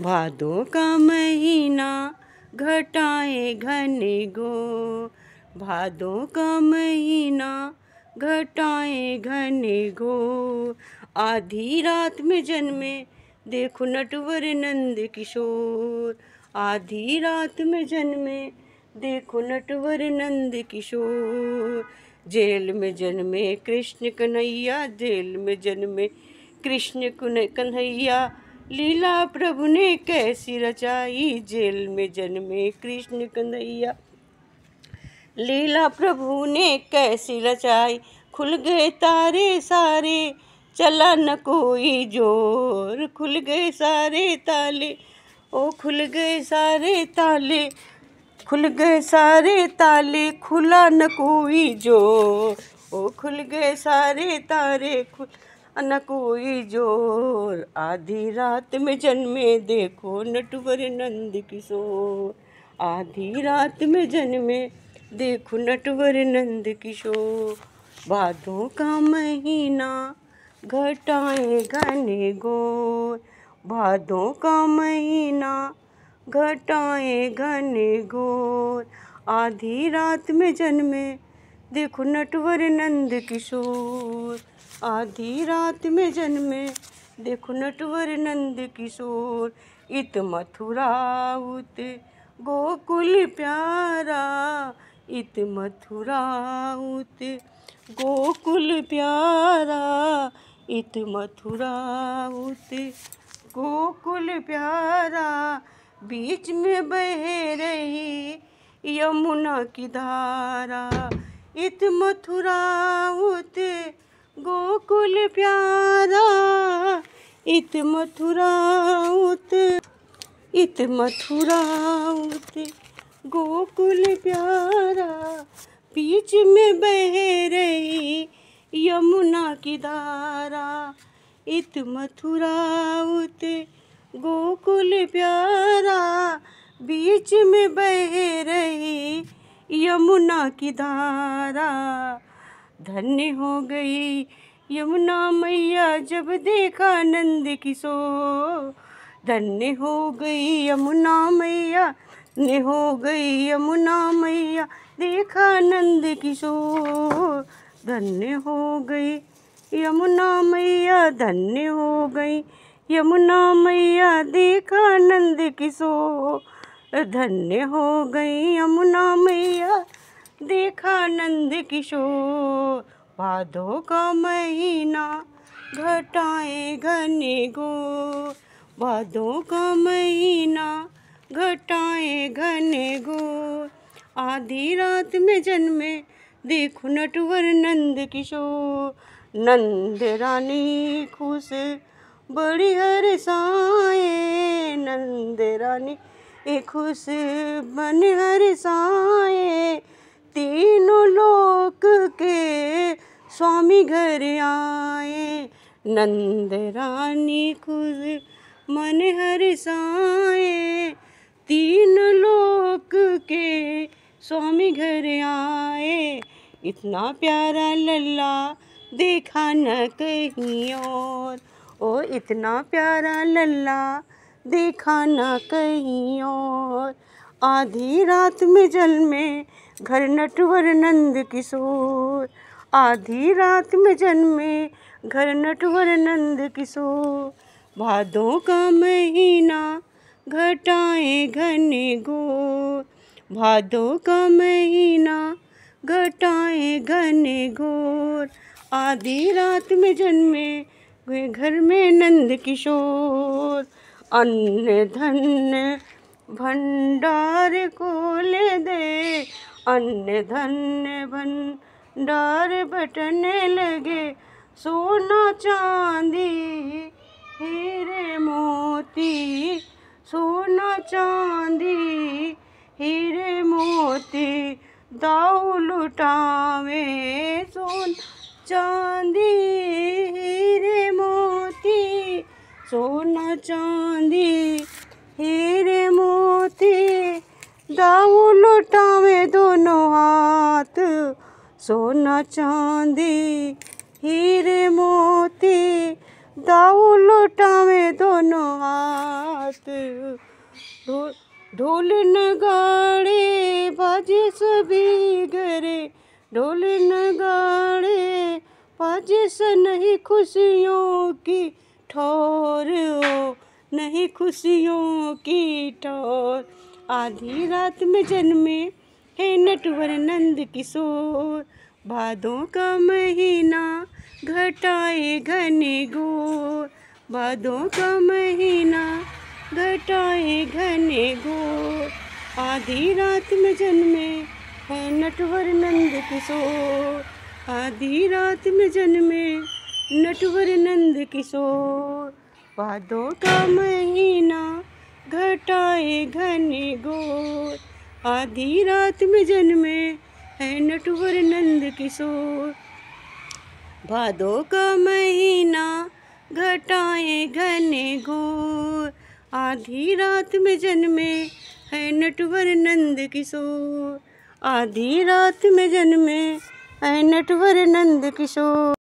भादों का महीना घटाए घने गो भादों का महीना घटाए घने गो आधी रात में जन्मे देखो नटवर नंद किशोर आधी रात में जन्मे देखो नटवर नंद किशोर जेल में जन्मे कृष्ण कन्हैया जेल में जन्मे कृष्ण कन्हैया लीला प्रभु ने कैसी रचाई जेल में जन्मे कृष्ण कन्हैया लीला प्रभु ने कैसी रचाई खुल गए तारे सारे चला न कोई जोर खुल गए सारे ताले ओ खुल गए सारे ताले खुल गए सारे ताले खुला न कोई जोर ओ खुल गए सारे तारे खुल न कोई जोर आधी रात में जन्मे देखो नटवर नंद किशोर आधी रात में जन्मे देखो नटवर नंद किशोर बादों का महीना घटाए घने गोर भादों का महीना घटाए घने गोर आधी रात में जन्मे देखो नटवर नंद किशोर आधी रात में जन्मे देखो नटवर नंद किशोर इत मथुरा उत गोकुल प्यारा इत मथुरा उत गोकुल प्यारा इत मथुरा उत गोकुल प्यारा बीच में बह रही यमुना की धारा इत मथुरा उत गोकुल प्यारा इत मथुरा उत इत मथुरा उत गोकुल प्यारा बीच में बह रही यमुना की धारा इत मथुरा उत गोकुल प्यारा बीच में बह रही यमुना की धारा धन्य हो गई यमुना मैया जब देखा नंद किशोर धन्य हो गई यमुना मैया ने हो गई यमुना मैया देखा नंद किशोर धन्य हो गई यमुना मैया धन्य हो गई यमुना मैया देखा नंद किशोर धन्य हो गई यमुना मैया देखा नंद किशोर भादों का महीना घटाए घने गो भादों का महीना घटाए घने गो आधी रात में जन्मे देखो नटवर नंद किशोर नंद रानी खुश बड़ी हर साए नंद रानी खुश बन हर साए तीनों लोक के स्वामी घर आए नंद रानी खुश मन हर साए तीन लोक के स्वामी घर आए इतना प्यारा लल्ला देखा न कहीं और ओ इतना प्यारा लल्ला देखा ना कहीं और आधी रात में जल में घर नटवर नंद किशोर आधी रात में जन्मे घर नटवर नंद किशोर भादों का महीना घटाए घने गोर भादों का महीना घटाए घने गोर आधी रात में जन्मे घर में नंद किशोर अन्न धन्य भंडार ले दे अन्न धन्य भंडार बटने लगे सोना चांदी हीरे मोती सोना चांदी हीरे मोती दाऊ लुटावे सोना चांदी सोना चांदी हीरे मोती दाऊ लुटावे दोनों हाथ सोना चांदी हीरे मोती दाऊ लुटावे दोनों हाथ ढोल नगाड़े बाजे सभी गरे ढोल नगाड़े बाजे से नहीं खुशियों की ठोर ओ नहीं खुशियों की ठोर आधी रात में जन्मे हे नटवर नंद किशोर भादों का महीना घटाए घने गोर भादों का महीना घटाए घने गोर आधी रात में जन्मे है नटवर नंद किशोर आधी रात में जन्मे नटवर नंद किशोर वादों का महीना घटाए घने गोर आधी रात में जन्मे है नटवर नंद किशोर भादों का महीना घटाए घने गोर आधी रात में जन्मे है नटवर नंद किशोर आधी रात में जन्मे है नटवर नंद किशोर